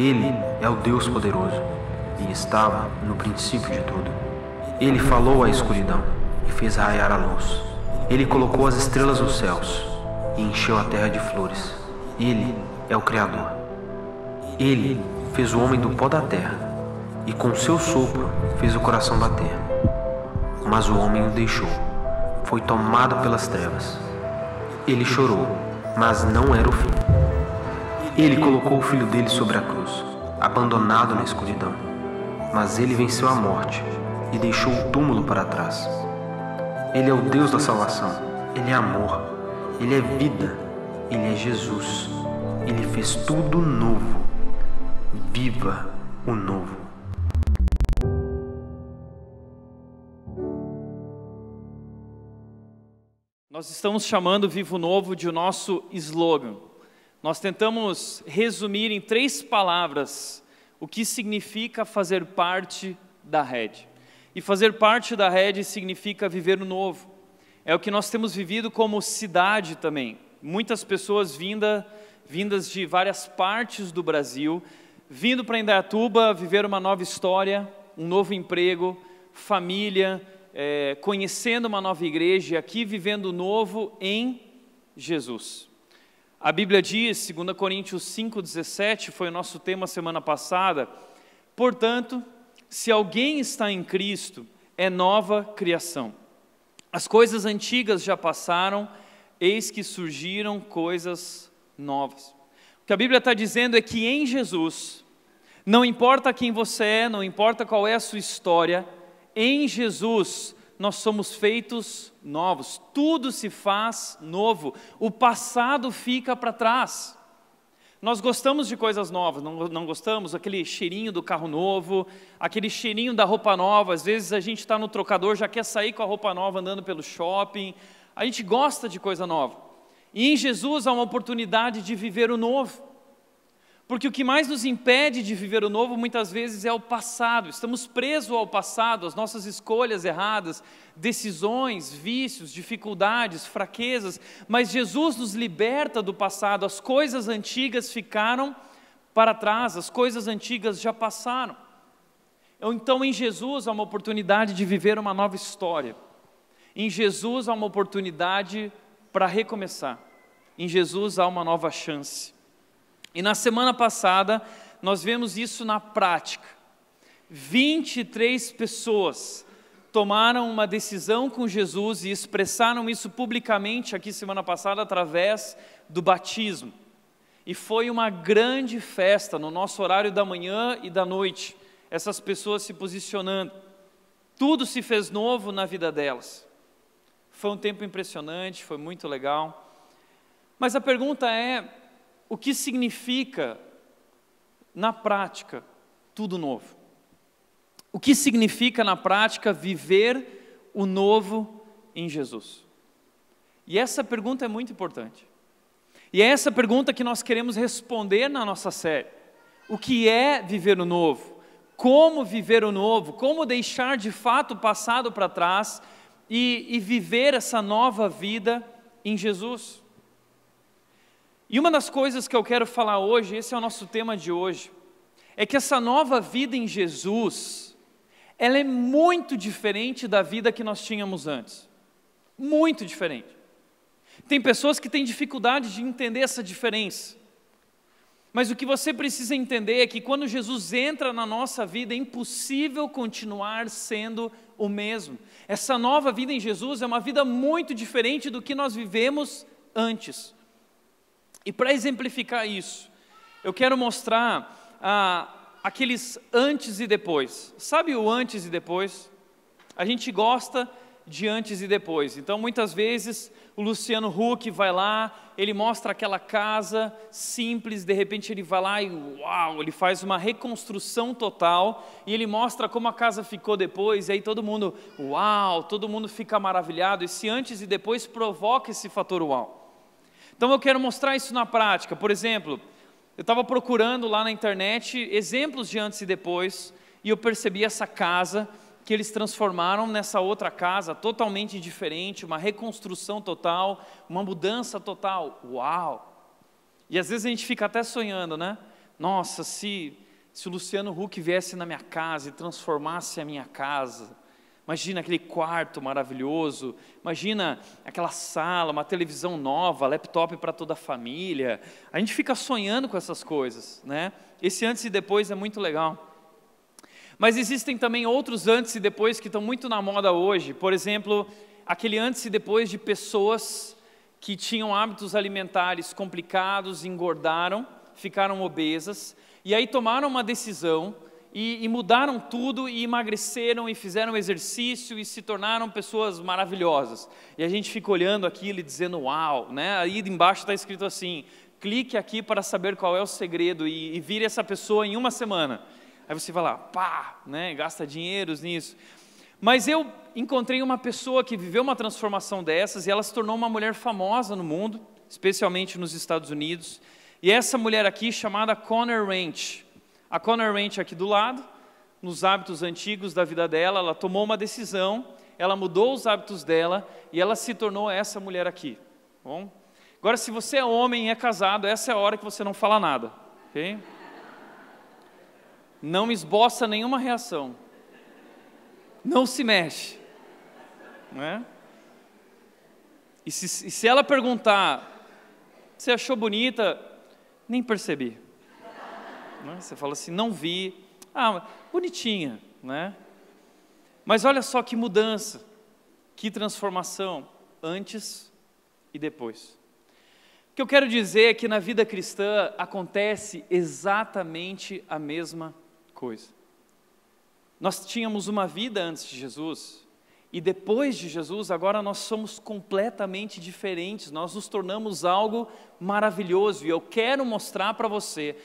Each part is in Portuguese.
Ele é o Deus poderoso e estava no princípio de tudo. Ele falou à escuridão e fez raiar a luz. Ele colocou as estrelas nos céus e encheu a terra de flores. Ele é o Criador. Ele fez o homem do pó da terra e com seu sopro fez o coração bater. Mas o homem o deixou. Foi tomado pelas trevas. Ele chorou, mas não era o fim. Ele colocou o filho dele sobre a cruz, abandonado na escuridão. Mas ele venceu a morte e deixou o túmulo para trás. Ele é o Deus da salvação, ele é amor, ele é vida, ele é Jesus. Ele fez tudo novo. Viva o novo. Nós estamos chamando Vivo Novo de nosso slogan. Nós tentamos resumir em três palavras o que significa fazer parte da rede. E fazer parte da rede significa viver o novo. É o que nós temos vivido como cidade também. Muitas pessoas vinda, vindas de várias partes do Brasil, vindo para Indaiatuba viver uma nova história, um novo emprego, família, é, conhecendo uma nova igreja, aqui vivendo o novo em Jesus. A Bíblia diz, 2 Coríntios 5,17, foi o nosso tema semana passada, portanto, se alguém está em Cristo, é nova criação. As coisas antigas já passaram, eis que surgiram coisas novas. O que a Bíblia está dizendo é que em Jesus, não importa quem você é, não importa qual é a sua história, em Jesus nós somos feitos novos, tudo se faz novo, o passado fica para trás. Nós gostamos de coisas novas, não, não, gostamos? Aquele cheirinho do carro novo, aquele cheirinho da roupa nova. Às vezes a gente está no trocador, já quer sair com a roupa nova andando pelo shopping. A gente gosta de coisa nova. E em Jesus há uma oportunidade de viver o novo. Porque o que mais nos impede de viver o novo muitas vezes é o passado. Estamos presos ao passado, às nossas escolhas erradas, decisões, vícios, dificuldades, fraquezas. Mas Jesus nos liberta do passado. As coisas antigas ficaram para trás, as coisas antigas já passaram. Então, em Jesus há uma oportunidade de viver uma nova história. Em Jesus há uma oportunidade para recomeçar. Em Jesus há uma nova chance. E na semana passada, nós vemos isso na prática. 23 pessoas tomaram uma decisão com Jesus e expressaram isso publicamente aqui semana passada através do batismo. E foi uma grande festa no nosso horário da manhã e da noite, essas pessoas se posicionando. Tudo se fez novo na vida delas. Foi um tempo impressionante, foi muito legal. Mas a pergunta é: o que significa, na prática, tudo novo. O que significa, na prática, viver o novo em Jesus? E essa pergunta é muito importante. E é essa pergunta que nós queremos responder na nossa série. O que é viver o novo? Como viver o novo? Como deixar de fato o passado para trás e, e viver essa nova vida em Jesus? E uma das coisas que eu quero falar hoje, esse é o nosso tema de hoje, é que essa nova vida em Jesus, ela é muito diferente da vida que nós tínhamos antes. Muito diferente. Tem pessoas que têm dificuldade de entender essa diferença. Mas o que você precisa entender é que quando Jesus entra na nossa vida, é impossível continuar sendo o mesmo. Essa nova vida em Jesus é uma vida muito diferente do que nós vivemos antes. E para exemplificar isso, eu quero mostrar ah, aqueles antes e depois. Sabe o antes e depois? A gente gosta de antes e depois. Então, muitas vezes, o Luciano Huck vai lá, ele mostra aquela casa simples, de repente ele vai lá e uau, ele faz uma reconstrução total e ele mostra como a casa ficou depois, e aí todo mundo, uau, todo mundo fica maravilhado. Esse antes e depois provoca esse fator uau. Então eu quero mostrar isso na prática. Por exemplo, eu estava procurando lá na internet exemplos de antes e depois, e eu percebi essa casa que eles transformaram nessa outra casa totalmente diferente, uma reconstrução total, uma mudança total. Uau! E às vezes a gente fica até sonhando, né? Nossa, se, se o Luciano Huck viesse na minha casa e transformasse a minha casa, Imagina aquele quarto maravilhoso, imagina aquela sala, uma televisão nova, laptop para toda a família. A gente fica sonhando com essas coisas, né? Esse antes e depois é muito legal. Mas existem também outros antes e depois que estão muito na moda hoje. Por exemplo, aquele antes e depois de pessoas que tinham hábitos alimentares complicados, engordaram, ficaram obesas e aí tomaram uma decisão e, e, mudaram tudo e emagreceram e fizeram exercício e se tornaram pessoas maravilhosas. E a gente fica olhando aquilo e dizendo uau, né? Aí embaixo está escrito assim: clique aqui para saber qual é o segredo e, e vire essa pessoa em uma semana. Aí você vai lá, pá, né? Gasta dinheiro nisso. Mas eu encontrei uma pessoa que viveu uma transformação dessas e ela se tornou uma mulher famosa no mundo, especialmente nos Estados Unidos. E essa mulher aqui, chamada Connor Ranch, a Connor Ranch aqui do lado, nos hábitos antigos da vida dela, ela tomou uma decisão, ela mudou os hábitos dela e ela se tornou essa mulher aqui. Tá bom? Agora, se você é homem e é casado, essa é a hora que você não fala nada, ok? Não esboça nenhuma reação. Não se mexe. Né? E se, e se ela perguntar, você achou bonita? Nem percebi. Né? Você fala assim, não vi. Ah, bonitinha, né? Mas olha só que mudança, que transformação, antes e depois. O que eu quero dizer é que na vida cristã acontece exatamente a mesma coisa. Nós tínhamos uma vida antes de Jesus, e depois de Jesus, agora nós somos completamente diferentes, nós nos tornamos algo maravilhoso. E eu quero mostrar para você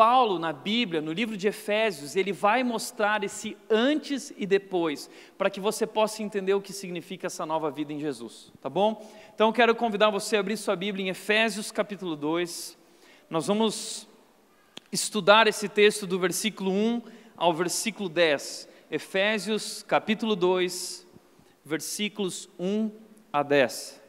Paulo, na Bíblia, no livro de Efésios, ele vai mostrar esse antes e depois, para que você possa entender o que significa essa nova vida em Jesus, tá bom? Então eu quero convidar você a abrir sua Bíblia em Efésios capítulo 2. Nós vamos estudar esse texto do versículo 1 ao versículo 10. Efésios capítulo 2, versículos 1 a 10.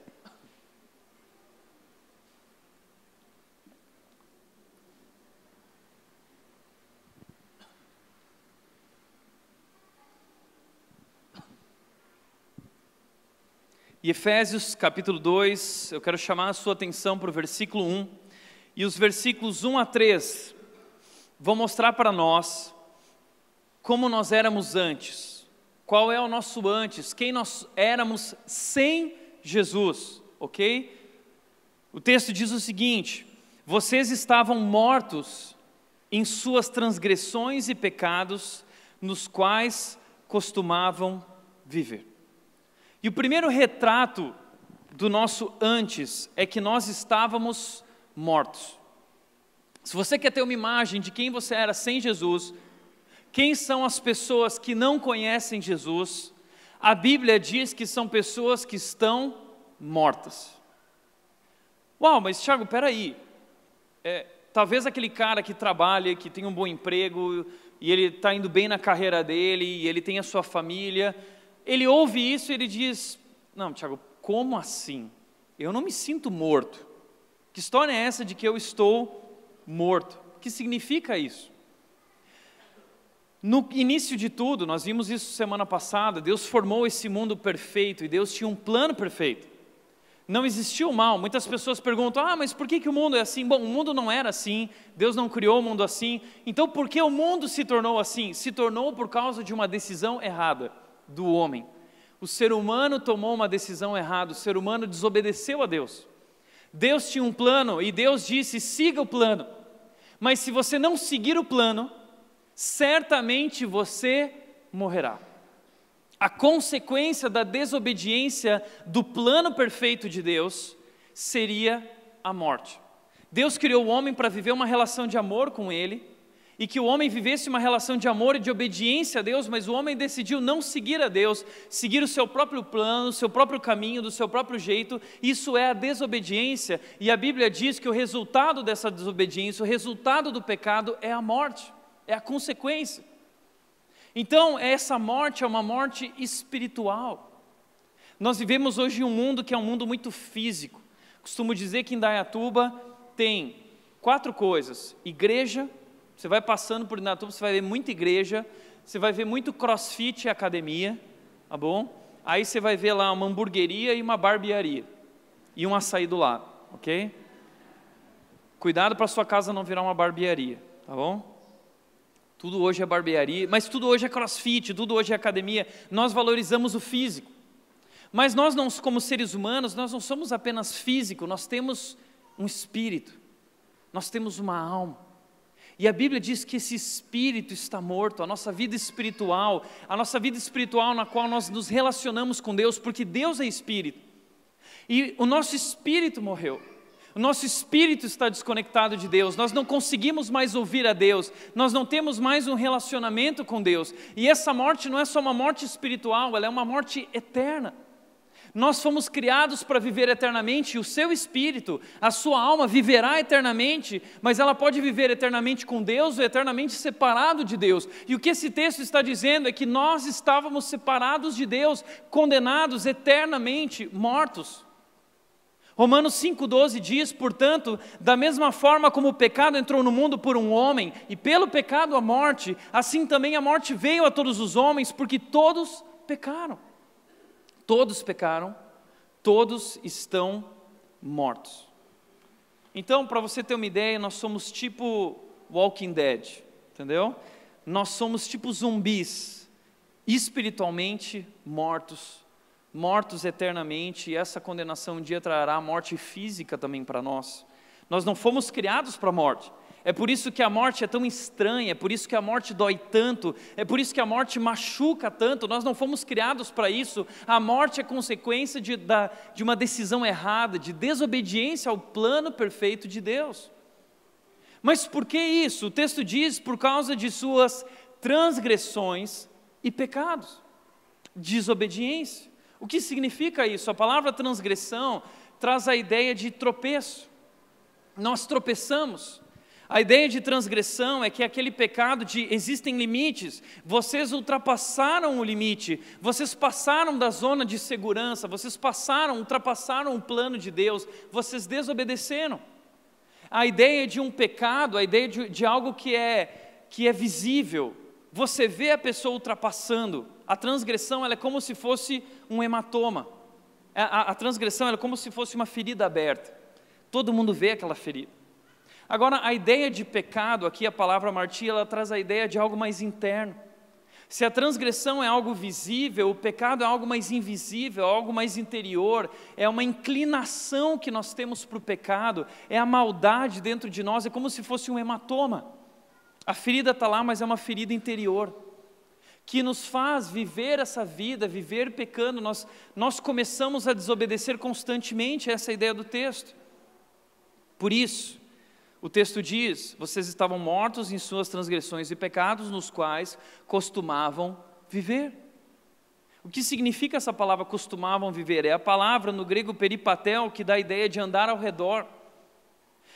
E Efésios capítulo 2, eu quero chamar a sua atenção para o versículo 1 e os versículos 1 a 3 vão mostrar para nós como nós éramos antes, qual é o nosso antes, quem nós éramos sem Jesus, ok? O texto diz o seguinte: vocês estavam mortos em suas transgressões e pecados, nos quais costumavam viver. E o primeiro retrato do nosso antes é que nós estávamos mortos. Se você quer ter uma imagem de quem você era sem Jesus, quem são as pessoas que não conhecem Jesus, a Bíblia diz que são pessoas que estão mortas. Uau, mas Tiago, peraí. É, talvez aquele cara que trabalha, que tem um bom emprego, e ele está indo bem na carreira dele, e ele tem a sua família, ele ouve isso e ele diz: Não, Tiago, como assim? Eu não me sinto morto. Que história é essa de que eu estou morto? O que significa isso? No início de tudo, nós vimos isso semana passada, Deus formou esse mundo perfeito e Deus tinha um plano perfeito. Não existiu mal. Muitas pessoas perguntam: ah, mas por que, que o mundo é assim? Bom, o mundo não era assim, Deus não criou o mundo assim. Então, por que o mundo se tornou assim? Se tornou por causa de uma decisão errada do homem. O ser humano tomou uma decisão errada, o ser humano desobedeceu a Deus. Deus tinha um plano e Deus disse: siga o plano. Mas se você não seguir o plano, certamente você morrerá. A consequência da desobediência do plano perfeito de Deus seria a morte. Deus criou o homem para viver uma relação de amor com ele, e que o homem vivesse uma relação de amor e de obediência a Deus, mas o homem decidiu não seguir a Deus, seguir o seu próprio plano, o seu próprio caminho, do seu próprio jeito, isso é a desobediência, e a Bíblia diz que o resultado dessa desobediência, o resultado do pecado é a morte, é a consequência. Então, essa morte é uma morte espiritual. Nós vivemos hoje em um mundo que é um mundo muito físico. Costumo dizer que em Dayatuba tem quatro coisas: igreja, você vai passando por Natuba, você vai ver muita igreja, você vai ver muito crossfit e academia, tá bom? Aí você vai ver lá uma hamburgueria e uma barbearia, e um açaí do lado, ok? Cuidado para sua casa não virar uma barbearia, tá bom? Tudo hoje é barbearia, mas tudo hoje é crossfit, tudo hoje é academia. Nós valorizamos o físico. Mas nós não, como seres humanos, nós não somos apenas físico, nós temos um espírito. Nós temos uma alma. E a Bíblia diz que esse espírito está morto, a nossa vida espiritual, a nossa vida espiritual na qual nós nos relacionamos com Deus, porque Deus é espírito. E o nosso espírito morreu. O nosso espírito está desconectado de Deus, nós não conseguimos mais ouvir a Deus, nós não temos mais um relacionamento com Deus. E essa morte não é só uma morte espiritual, ela é uma morte eterna. Nós fomos criados para viver eternamente, e o seu espírito, a sua alma viverá eternamente, mas ela pode viver eternamente com Deus ou eternamente separado de Deus. E o que esse texto está dizendo é que nós estávamos separados de Deus, condenados eternamente, mortos. Romanos 5,12 diz, portanto, da mesma forma como o pecado entrou no mundo por um homem, e pelo pecado a morte, assim também a morte veio a todos os homens, porque todos pecaram. Todos pecaram, todos estão mortos. Então, para você ter uma ideia, nós somos tipo Walking Dead, entendeu? Nós somos tipo zumbis, espiritualmente mortos, mortos eternamente, e essa condenação um dia trará morte física também para nós. Nós não fomos criados para a morte, é por isso que a morte é tão estranha, é por isso que a morte dói tanto, é por isso que a morte machuca tanto. Nós não fomos criados para isso. A morte é consequência de, da, de uma decisão errada, de desobediência ao plano perfeito de Deus. Mas por que isso? O texto diz: por causa de suas transgressões e pecados. Desobediência. O que significa isso? A palavra transgressão traz a ideia de tropeço. Nós tropeçamos. A ideia de transgressão é que aquele pecado de existem limites, vocês ultrapassaram o limite, vocês passaram da zona de segurança, vocês passaram, ultrapassaram o plano de Deus, vocês desobedeceram. A ideia de um pecado, a ideia de, de algo que é, que é visível, você vê a pessoa ultrapassando. A transgressão é como se fosse um hematoma. A, a, a transgressão é como se fosse uma ferida aberta. Todo mundo vê aquela ferida. Agora, a ideia de pecado, aqui a palavra martia, ela traz a ideia de algo mais interno. Se a transgressão é algo visível, o pecado é algo mais invisível, algo mais interior, é uma inclinação que nós temos para o pecado, é a maldade dentro de nós, é como se fosse um hematoma. A ferida está lá, mas é uma ferida interior que nos faz viver essa vida, viver pecando. Nós, nós começamos a desobedecer constantemente, essa é ideia do texto. Por isso, o texto diz: vocês estavam mortos em suas transgressões e pecados nos quais costumavam viver. O que significa essa palavra costumavam viver? É a palavra no grego peripatel que dá a ideia de andar ao redor.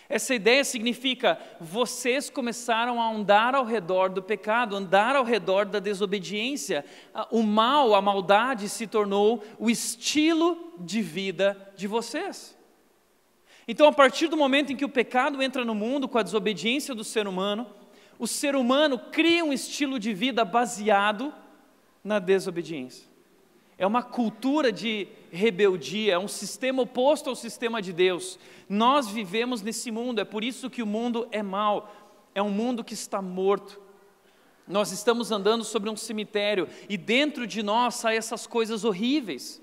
Essa ideia significa vocês começaram a andar ao redor do pecado, andar ao redor da desobediência. Ah, o mal, a maldade se tornou o estilo de vida de vocês. Então, a partir do momento em que o pecado entra no mundo com a desobediência do ser humano, o ser humano cria um estilo de vida baseado na desobediência. É uma cultura de rebeldia, é um sistema oposto ao sistema de Deus. Nós vivemos nesse mundo, é por isso que o mundo é mau, é um mundo que está morto. Nós estamos andando sobre um cemitério e dentro de nós saem essas coisas horríveis.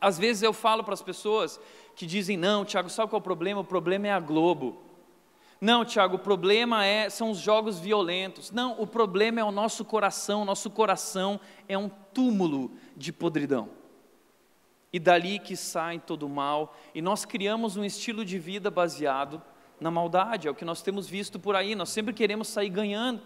Às vezes eu falo para as pessoas que dizem: não, Tiago, sabe qual é o problema? O problema é a Globo. Não, Tiago, o problema é, são os jogos violentos. Não, o problema é o nosso coração. Nosso coração é um túmulo de podridão. E dali que sai todo o mal. E nós criamos um estilo de vida baseado na maldade. É o que nós temos visto por aí. Nós sempre queremos sair ganhando.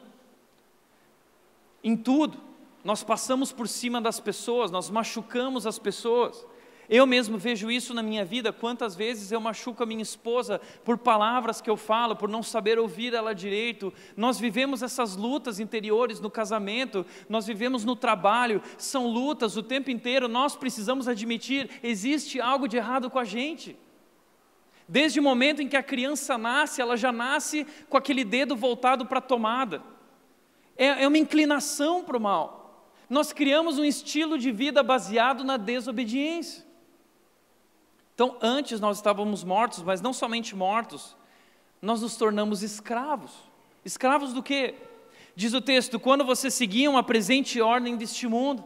Em tudo. Nós passamos por cima das pessoas, nós machucamos as pessoas. Eu mesmo vejo isso na minha vida, quantas vezes eu machuco a minha esposa por palavras que eu falo, por não saber ouvir ela direito. Nós vivemos essas lutas interiores no casamento, nós vivemos no trabalho, são lutas o tempo inteiro. Nós precisamos admitir: existe algo de errado com a gente. Desde o momento em que a criança nasce, ela já nasce com aquele dedo voltado para a tomada. É, é uma inclinação para o mal. Nós criamos um estilo de vida baseado na desobediência. Então, antes nós estávamos mortos, mas não somente mortos, nós nos tornamos escravos. Escravos do quê? Diz o texto: quando vocês seguiam a presente ordem deste mundo,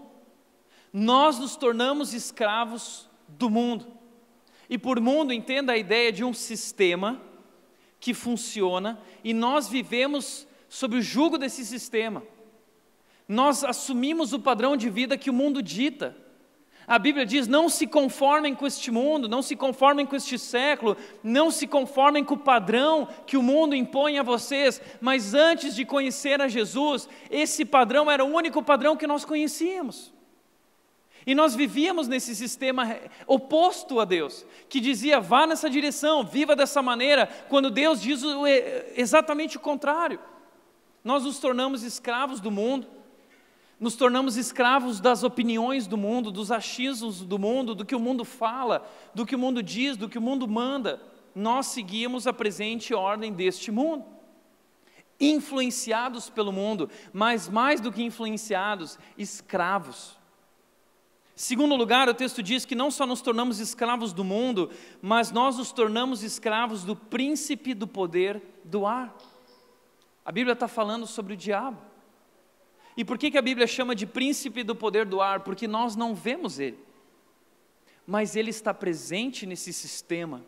nós nos tornamos escravos do mundo. E por mundo, entenda a ideia de um sistema que funciona e nós vivemos sob o jugo desse sistema. Nós assumimos o padrão de vida que o mundo dita. A Bíblia diz: não se conformem com este mundo, não se conformem com este século, não se conformem com o padrão que o mundo impõe a vocês, mas antes de conhecer a Jesus, esse padrão era o único padrão que nós conhecíamos. E nós vivíamos nesse sistema oposto a Deus, que dizia vá nessa direção, viva dessa maneira, quando Deus diz exatamente o contrário. Nós nos tornamos escravos do mundo, nos tornamos escravos das opiniões do mundo, dos achismos do mundo, do que o mundo fala, do que o mundo diz, do que o mundo manda. Nós seguimos a presente ordem deste mundo. Influenciados pelo mundo, mas mais do que influenciados, escravos. Segundo lugar, o texto diz que não só nos tornamos escravos do mundo, mas nós nos tornamos escravos do príncipe do poder do ar. A Bíblia está falando sobre o diabo. E por que, que a Bíblia chama de príncipe do poder do ar? Porque nós não vemos ele, mas ele está presente nesse sistema,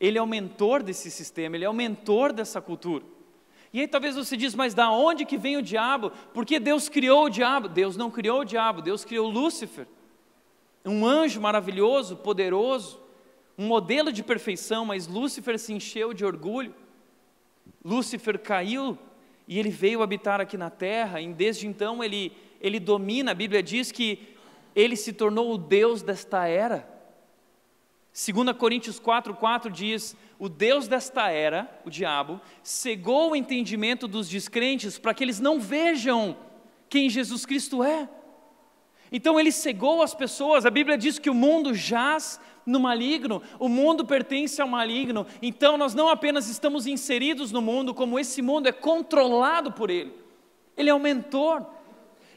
ele é o mentor desse sistema, ele é o mentor dessa cultura. E aí talvez você diz, mas da onde que vem o diabo? Porque Deus criou o diabo? Deus não criou o diabo, Deus criou Lúcifer, um anjo maravilhoso, poderoso, um modelo de perfeição, mas Lúcifer se encheu de orgulho, Lúcifer caiu e ele veio habitar aqui na terra, e desde então ele, ele domina, a Bíblia diz que ele se tornou o Deus desta era. 2 Coríntios 4,4 diz: O Deus desta era, o diabo, cegou o entendimento dos descrentes para que eles não vejam quem Jesus Cristo é. Então ele cegou as pessoas, a Bíblia diz que o mundo jaz no maligno, o mundo pertence ao maligno, então nós não apenas estamos inseridos no mundo, como esse mundo é controlado por ele. Ele é o mentor,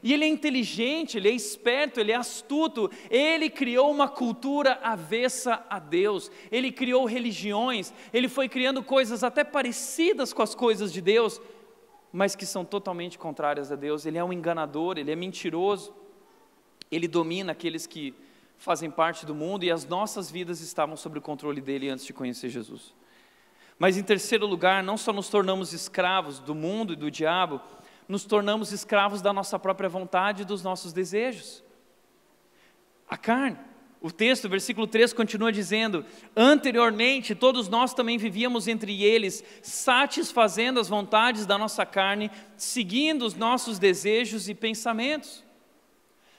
e ele é inteligente, ele é esperto, ele é astuto. Ele criou uma cultura avessa a Deus. Ele criou religiões. Ele foi criando coisas até parecidas com as coisas de Deus, mas que são totalmente contrárias a Deus. Ele é um enganador, ele é mentiroso. Ele domina aqueles que fazem parte do mundo e as nossas vidas estavam sob o controle dele antes de conhecer Jesus. Mas em terceiro lugar, não só nos tornamos escravos do mundo e do diabo, nos tornamos escravos da nossa própria vontade e dos nossos desejos. A carne. O texto, versículo 3, continua dizendo: Anteriormente, todos nós também vivíamos entre eles, satisfazendo as vontades da nossa carne, seguindo os nossos desejos e pensamentos.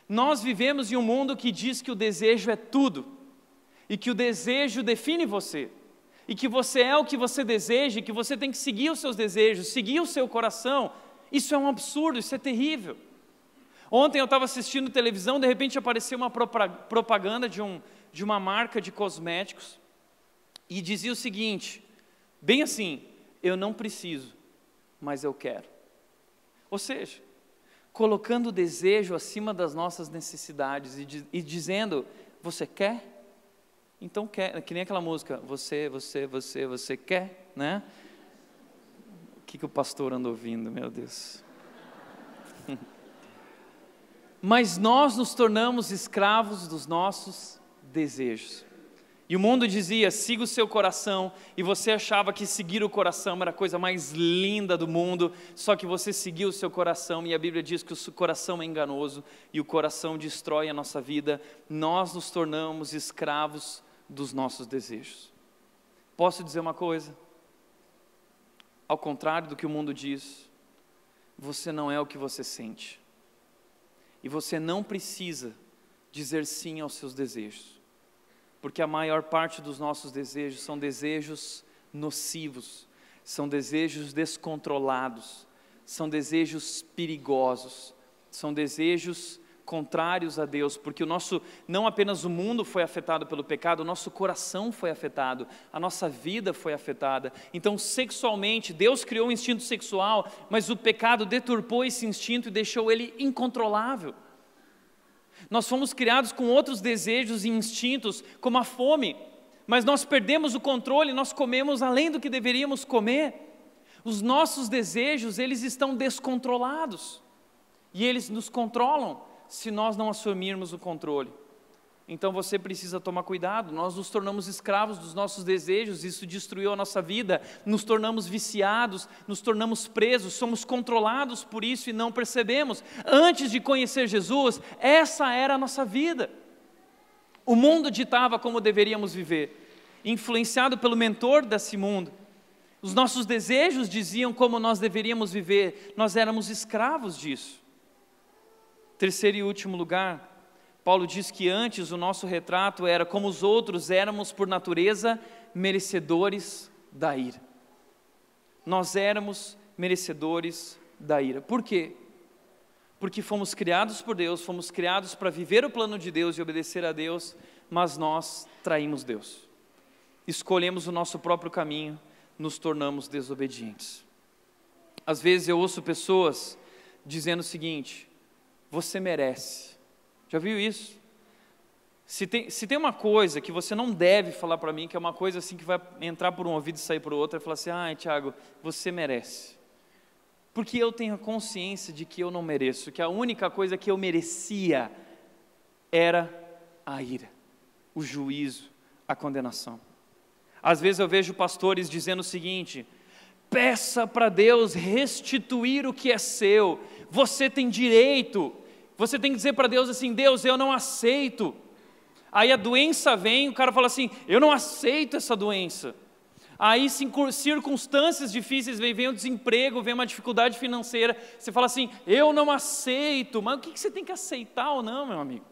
Nós vivemos em um mundo que diz que o desejo é tudo, e que o desejo define você, e que você é o que você deseja, e que você tem que seguir os seus desejos, seguir o seu coração. Isso é um absurdo, isso é terrível. Ontem eu estava assistindo televisão, de repente apareceu uma propaganda de, um, de uma marca de cosméticos, e dizia o seguinte: bem assim, eu não preciso, mas eu quero. Ou seja, colocando o desejo acima das nossas necessidades e, e dizendo: Você quer? Então quer. Que nem aquela música: Você, você, você, você quer, né? O que, que o pastor anda ouvindo, meu Deus. Mas nós nos tornamos escravos dos nossos desejos. E o mundo dizia: siga o seu coração, e você achava que seguir o coração era a coisa mais linda do mundo, só que você seguiu o seu coração, e a Bíblia diz que o coração é enganoso e o coração destrói a nossa vida. Nós nos tornamos escravos dos nossos desejos. Posso dizer uma coisa? Ao contrário do que o mundo diz, você não é o que você sente, e você não precisa dizer sim aos seus desejos porque a maior parte dos nossos desejos são desejos nocivos, são desejos descontrolados, são desejos perigosos, são desejos contrários a Deus, porque o nosso não apenas o mundo foi afetado pelo pecado, o nosso coração foi afetado, a nossa vida foi afetada. Então, sexualmente, Deus criou o um instinto sexual, mas o pecado deturpou esse instinto e deixou ele incontrolável. Nós fomos criados com outros desejos e instintos, como a fome, mas nós perdemos o controle, nós comemos além do que deveríamos comer. Os nossos desejos, eles estão descontrolados. E eles nos controlam se nós não assumirmos o controle. Então você precisa tomar cuidado. Nós nos tornamos escravos dos nossos desejos, isso destruiu a nossa vida, nos tornamos viciados, nos tornamos presos, somos controlados por isso e não percebemos. Antes de conhecer Jesus, essa era a nossa vida. O mundo ditava como deveríamos viver, influenciado pelo mentor desse mundo. Os nossos desejos diziam como nós deveríamos viver, nós éramos escravos disso. Terceiro e último lugar, Paulo diz que antes o nosso retrato era como os outros, éramos por natureza merecedores da ira. Nós éramos merecedores da ira. Por quê? Porque fomos criados por Deus, fomos criados para viver o plano de Deus e obedecer a Deus, mas nós traímos Deus. Escolhemos o nosso próprio caminho, nos tornamos desobedientes. Às vezes eu ouço pessoas dizendo o seguinte: você merece. Já viu isso? Se tem, se tem uma coisa que você não deve falar para mim, que é uma coisa assim que vai entrar por um ouvido e sair por outro, é falar assim: ai, Tiago, você merece. Porque eu tenho a consciência de que eu não mereço, que a única coisa que eu merecia era a ira, o juízo, a condenação. Às vezes eu vejo pastores dizendo o seguinte: peça para Deus restituir o que é seu, você tem direito, você tem que dizer para Deus assim: Deus, eu não aceito. Aí a doença vem, o cara fala assim: eu não aceito essa doença. Aí circunstâncias difíceis vem, vem o um desemprego, vem uma dificuldade financeira. Você fala assim: eu não aceito. Mas o que você tem que aceitar ou não, meu amigo?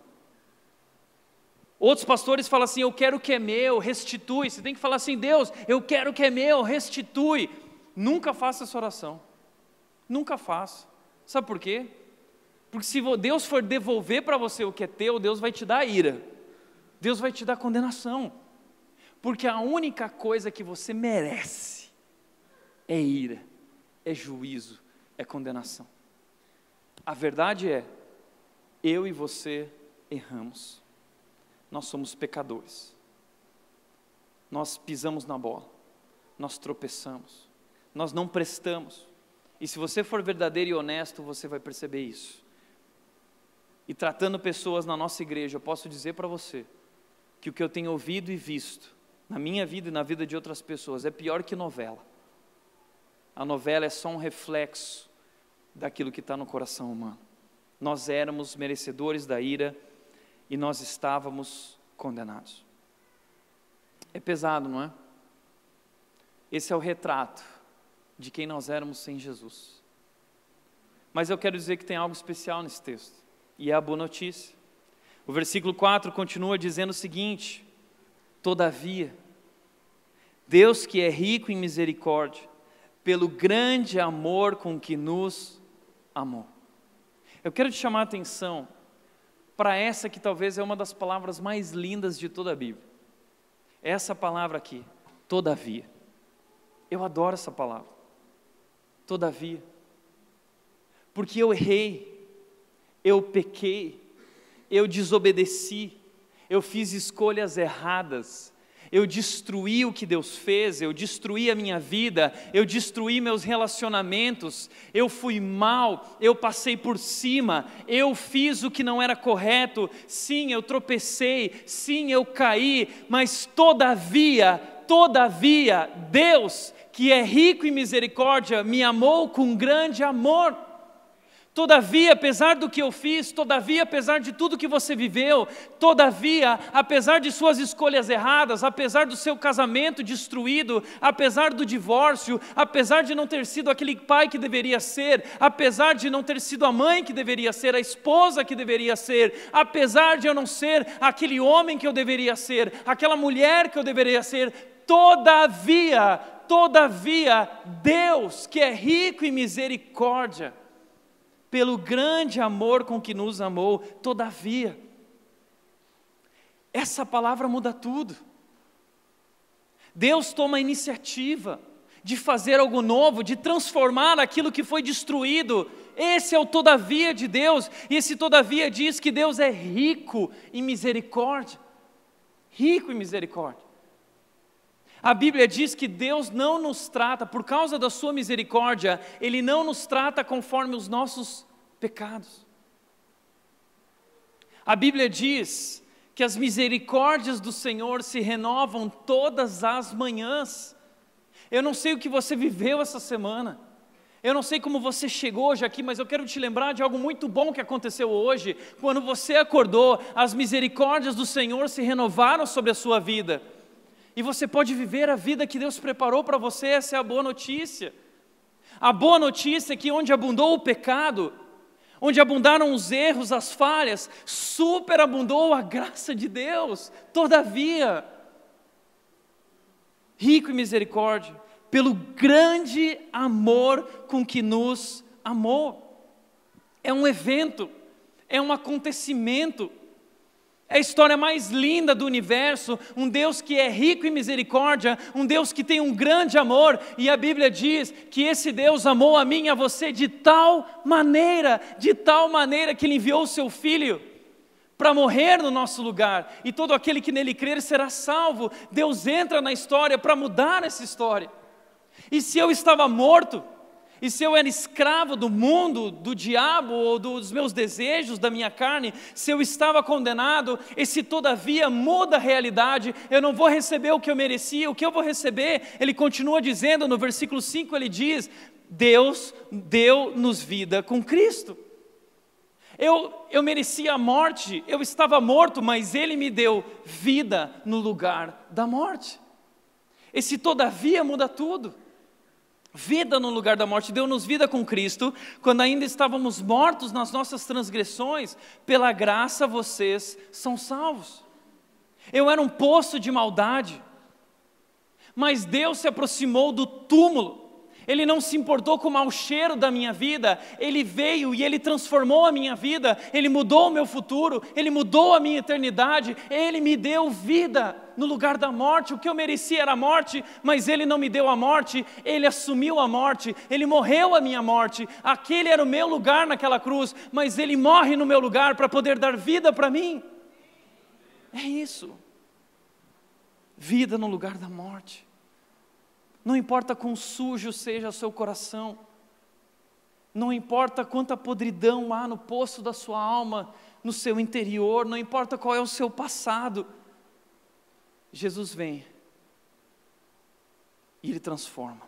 Outros pastores falam assim: eu quero o que é meu, restitui. Você tem que falar assim: Deus, eu quero o que é meu, restitui. Nunca faça essa oração. Nunca faça. Sabe por quê? Porque se Deus for devolver para você o que é teu, Deus vai te dar ira. Deus vai te dar condenação. Porque a única coisa que você merece é ira, é juízo, é condenação. A verdade é, eu e você erramos. Nós somos pecadores. Nós pisamos na bola. Nós tropeçamos. Nós não prestamos. E se você for verdadeiro e honesto, você vai perceber isso e tratando pessoas na nossa igreja, eu posso dizer para você que o que eu tenho ouvido e visto na minha vida e na vida de outras pessoas é pior que novela. A novela é só um reflexo daquilo que está no coração humano. Nós éramos merecedores da ira e nós estávamos condenados. É pesado, não é? Esse é o retrato de quem nós éramos sem Jesus. Mas eu quero dizer que tem algo especial nesse texto. E é a boa notícia. O versículo 4 continua dizendo o seguinte: Todavia, Deus que é rico em misericórdia, pelo grande amor com que nos amou. Eu quero te chamar a atenção para essa que talvez é uma das palavras mais lindas de toda a Bíblia. Essa palavra aqui, todavia. Eu adoro essa palavra. Todavia. Porque eu errei, eu pequei, eu desobedeci, eu fiz escolhas erradas, eu destruí o que Deus fez, eu destruí a minha vida, eu destruí meus relacionamentos, eu fui mal, eu passei por cima, eu fiz o que não era correto, sim, eu tropecei, sim, eu caí, mas todavia, todavia, Deus, que é rico em misericórdia, me amou com grande amor. Todavia, apesar do que eu fiz, todavia, apesar de tudo que você viveu, todavia, apesar de suas escolhas erradas, apesar do seu casamento destruído, apesar do divórcio, apesar de não ter sido aquele pai que deveria ser, apesar de não ter sido a mãe que deveria ser, a esposa que deveria ser, apesar de eu não ser aquele homem que eu deveria ser, aquela mulher que eu deveria ser, todavia, todavia, Deus, que é rico em misericórdia, pelo grande amor com que nos amou, todavia. Essa palavra muda tudo. Deus toma a iniciativa de fazer algo novo, de transformar aquilo que foi destruído. Esse é o todavia de Deus, e esse todavia diz que Deus é rico em misericórdia. Rico em misericórdia. A Bíblia diz que Deus não nos trata, por causa da Sua misericórdia, Ele não nos trata conforme os nossos pecados. A Bíblia diz que as misericórdias do Senhor se renovam todas as manhãs. Eu não sei o que você viveu essa semana. Eu não sei como você chegou hoje aqui, mas eu quero te lembrar de algo muito bom que aconteceu hoje. Quando você acordou, as misericórdias do Senhor se renovaram sobre a sua vida e você pode viver a vida que Deus preparou para você, essa é a boa notícia. A boa notícia é que onde abundou o pecado, onde abundaram os erros, as falhas, superabundou a graça de Deus. Todavia, rico em misericórdia, pelo grande amor com que nos amou. É um evento, é um acontecimento. É a história mais linda do universo, um Deus que é rico em misericórdia, um Deus que tem um grande amor, e a Bíblia diz que esse Deus amou a mim e a você de tal maneira, de tal maneira que ele enviou o seu filho para morrer no nosso lugar, e todo aquele que nele crer será salvo. Deus entra na história para mudar essa história. E se eu estava morto, e se eu era escravo do mundo, do diabo ou dos meus desejos, da minha carne, se eu estava condenado, esse todavia muda a realidade, eu não vou receber o que eu merecia, o que eu vou receber? Ele continua dizendo no versículo 5, ele diz: Deus deu-nos vida com Cristo. Eu, eu merecia a morte, eu estava morto, mas Ele me deu vida no lugar da morte. Esse todavia muda tudo vida no lugar da morte, deu-nos vida com Cristo, quando ainda estávamos mortos nas nossas transgressões, pela graça vocês são salvos. Eu era um poço de maldade, mas Deus se aproximou do túmulo ele não se importou com o mau cheiro da minha vida, ele veio e ele transformou a minha vida, ele mudou o meu futuro, ele mudou a minha eternidade, ele me deu vida no lugar da morte. O que eu merecia era a morte, mas ele não me deu a morte, ele assumiu a morte, ele morreu a minha morte. Aquele era o meu lugar naquela cruz, mas ele morre no meu lugar para poder dar vida para mim. É isso. Vida no lugar da morte. Não importa quão sujo seja o seu coração, não importa quanta podridão há no poço da sua alma, no seu interior, não importa qual é o seu passado, Jesus vem e Ele transforma,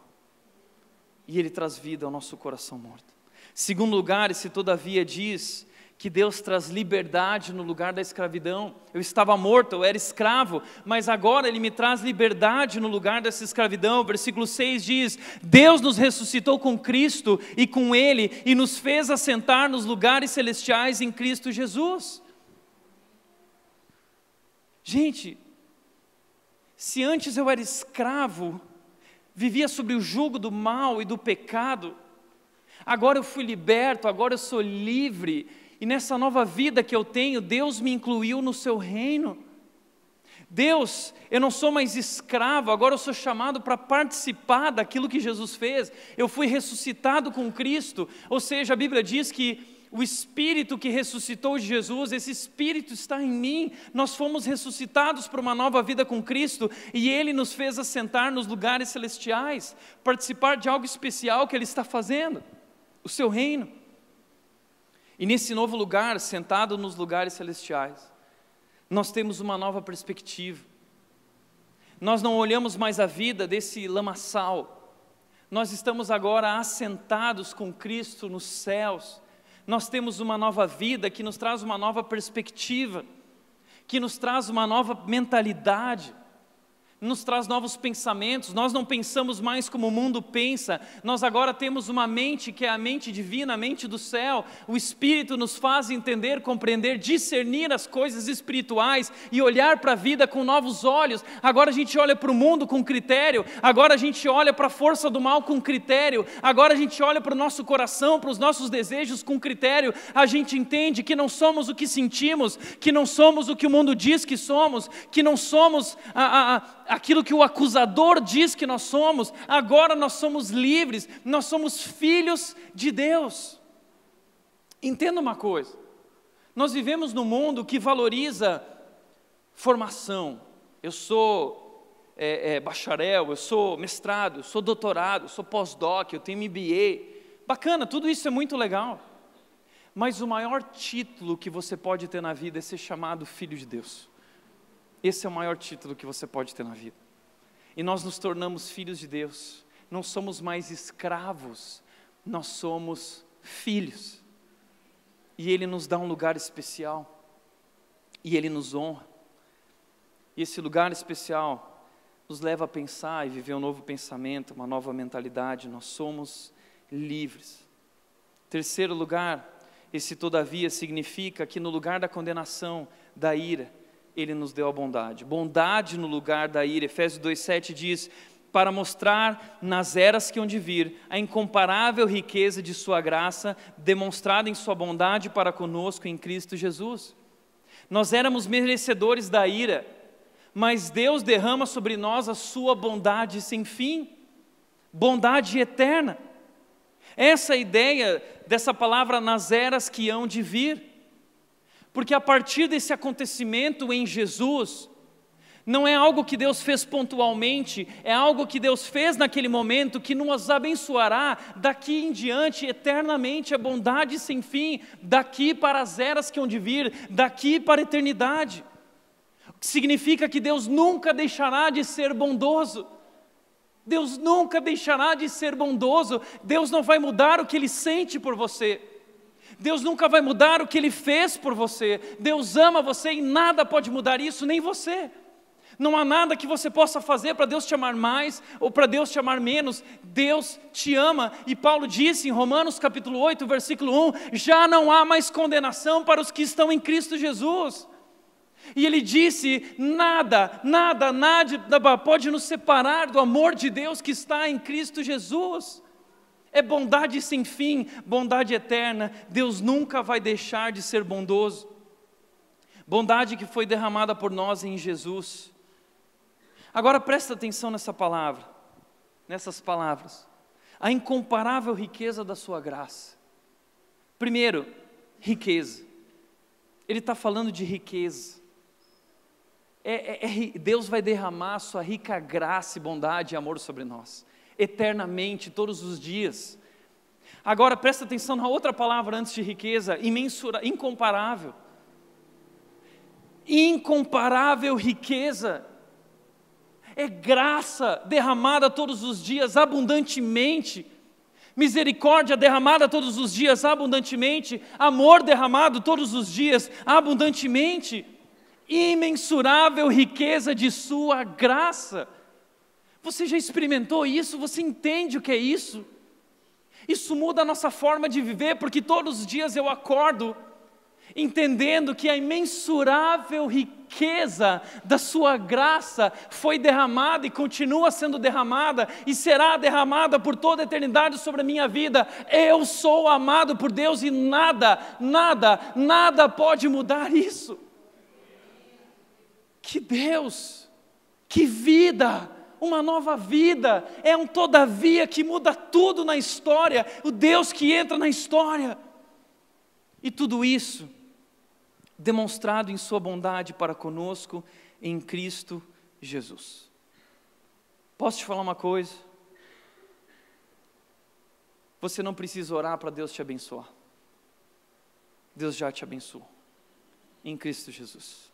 e Ele traz vida ao nosso coração morto. Segundo lugar, e se todavia diz que Deus traz liberdade no lugar da escravidão. Eu estava morto, eu era escravo, mas agora Ele me traz liberdade no lugar dessa escravidão. Versículo 6 diz: Deus nos ressuscitou com Cristo e com Ele e nos fez assentar nos lugares celestiais em Cristo Jesus. Gente, se antes eu era escravo, vivia sobre o jugo do mal e do pecado, agora eu fui liberto, agora eu sou livre e nessa nova vida que eu tenho, Deus me incluiu no seu reino. Deus, eu não sou mais escravo, agora eu sou chamado para participar daquilo que Jesus fez. Eu fui ressuscitado com Cristo, ou seja, a Bíblia diz que o Espírito que ressuscitou Jesus, esse Espírito está em mim. Nós fomos ressuscitados para uma nova vida com Cristo e Ele nos fez assentar nos lugares celestiais, participar de algo especial que Ele está fazendo, o seu reino. E nesse novo lugar, sentado nos lugares celestiais, nós temos uma nova perspectiva. Nós não olhamos mais a vida desse lamaçal. Nós estamos agora assentados com Cristo nos céus. Nós temos uma nova vida que nos traz uma nova perspectiva, que nos traz uma nova mentalidade nos traz novos pensamentos, nós não pensamos mais como o mundo pensa, nós agora temos uma mente que é a mente divina, a mente do céu, o Espírito nos faz entender, compreender, discernir as coisas espirituais e olhar para a vida com novos olhos. Agora a gente olha para o mundo com critério, agora a gente olha para a força do mal com critério, agora a gente olha para o nosso coração, para os nossos desejos com critério. A gente entende que não somos o que sentimos, que não somos o que o mundo diz que somos, que não somos a, a, a aquilo que o acusador diz que nós somos, agora nós somos livres, nós somos filhos de Deus. Entenda uma coisa: nós vivemos num mundo que valoriza formação. Eu sou é, é, bacharel, eu sou mestrado, eu sou doutorado, eu sou pós-doc, eu tenho MBA. Bacana, tudo isso é muito legal. Mas o maior título que você pode ter na vida é ser chamado filho de Deus. Esse é o maior título que você pode ter na vida. E nós nos tornamos filhos de Deus, não somos mais escravos, nós somos filhos. E Ele nos dá um lugar especial, e Ele nos honra. E esse lugar especial nos leva a pensar e viver um novo pensamento, uma nova mentalidade. Nós somos livres. Terceiro lugar, esse todavia significa que no lugar da condenação, da ira, ele nos deu a bondade. Bondade no lugar da ira. Efésios 2,7 diz: Para mostrar nas eras que onde vir a incomparável riqueza de Sua graça, demonstrada em Sua bondade para conosco em Cristo Jesus. Nós éramos merecedores da ira, mas Deus derrama sobre nós a Sua bondade sem fim, bondade eterna. Essa ideia dessa palavra nas eras que hão de vir. Porque a partir desse acontecimento em Jesus, não é algo que Deus fez pontualmente, é algo que Deus fez naquele momento que nos abençoará daqui em diante eternamente, a bondade sem fim, daqui para as eras que hão de vir, daqui para a eternidade. O que significa que Deus nunca deixará de ser bondoso. Deus nunca deixará de ser bondoso, Deus não vai mudar o que ele sente por você. Deus nunca vai mudar o que Ele fez por você. Deus ama você e nada pode mudar isso, nem você. Não há nada que você possa fazer para Deus te amar mais ou para Deus te amar menos. Deus te ama. E Paulo disse em Romanos capítulo 8, versículo 1: já não há mais condenação para os que estão em Cristo Jesus. E ele disse: nada, nada, nada pode nos separar do amor de Deus que está em Cristo Jesus. É bondade sem fim, bondade eterna. Deus nunca vai deixar de ser bondoso. Bondade que foi derramada por nós em Jesus. Agora presta atenção nessa palavra, nessas palavras. A incomparável riqueza da sua graça. Primeiro, riqueza. Ele está falando de riqueza. É, é, é, Deus vai derramar sua rica graça e bondade e amor sobre nós eternamente, todos os dias. Agora presta atenção na outra palavra antes de riqueza, imensura, incomparável. Incomparável riqueza é graça derramada todos os dias abundantemente, misericórdia derramada todos os dias abundantemente, amor derramado todos os dias abundantemente, imensurável riqueza de Sua graça. Você já experimentou isso? Você entende o que é isso? Isso muda a nossa forma de viver, porque todos os dias eu acordo entendendo que a imensurável riqueza da Sua graça foi derramada e continua sendo derramada e será derramada por toda a eternidade sobre a minha vida. Eu sou amado por Deus e nada, nada, nada pode mudar isso. Que Deus, que vida! uma nova vida, é um todavia que muda tudo na história, o Deus que entra na história. E tudo isso demonstrado em Sua bondade para conosco em Cristo Jesus. Posso te falar uma coisa? Você não precisa orar para Deus te abençoar. Deus já te abençoou. Em Cristo Jesus.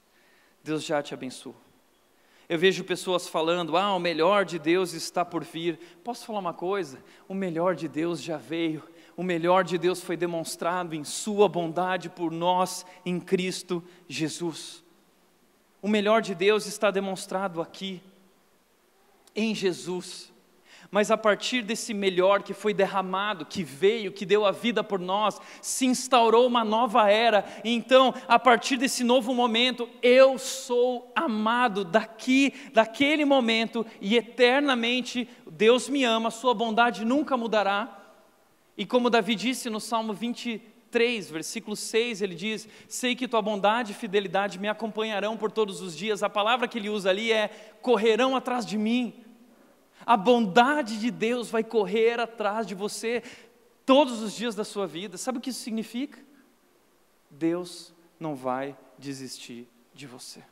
Deus já te abençoou. Eu vejo pessoas falando: ah, o melhor de Deus está por vir. Posso falar uma coisa? O melhor de Deus já veio. O melhor de Deus foi demonstrado em Sua bondade por nós em Cristo Jesus. O melhor de Deus está demonstrado aqui, em Jesus mas a partir desse melhor que foi derramado, que veio, que deu a vida por nós, se instaurou uma nova era. Então, a partir desse novo momento, eu sou amado daqui, daquele momento e eternamente. Deus me ama, sua bondade nunca mudará. E como Davi disse no Salmo 23, versículo 6, ele diz: Sei que tua bondade e fidelidade me acompanharão por todos os dias. A palavra que ele usa ali é: correrão atrás de mim. A bondade de Deus vai correr atrás de você todos os dias da sua vida. Sabe o que isso significa? Deus não vai desistir de você.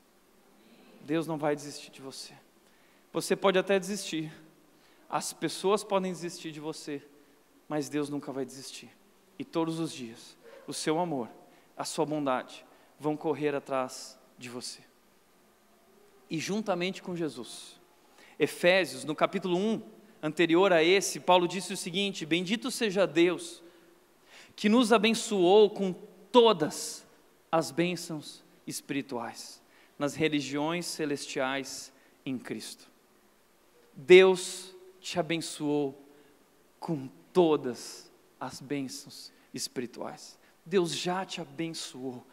Deus não vai desistir de você. Você pode até desistir, as pessoas podem desistir de você, mas Deus nunca vai desistir. E todos os dias, o seu amor, a sua bondade vão correr atrás de você. E juntamente com Jesus Efésios, no capítulo 1, anterior a esse, Paulo disse o seguinte: Bendito seja Deus, que nos abençoou com todas as bênçãos espirituais nas religiões celestiais em Cristo. Deus te abençoou com todas as bênçãos espirituais. Deus já te abençoou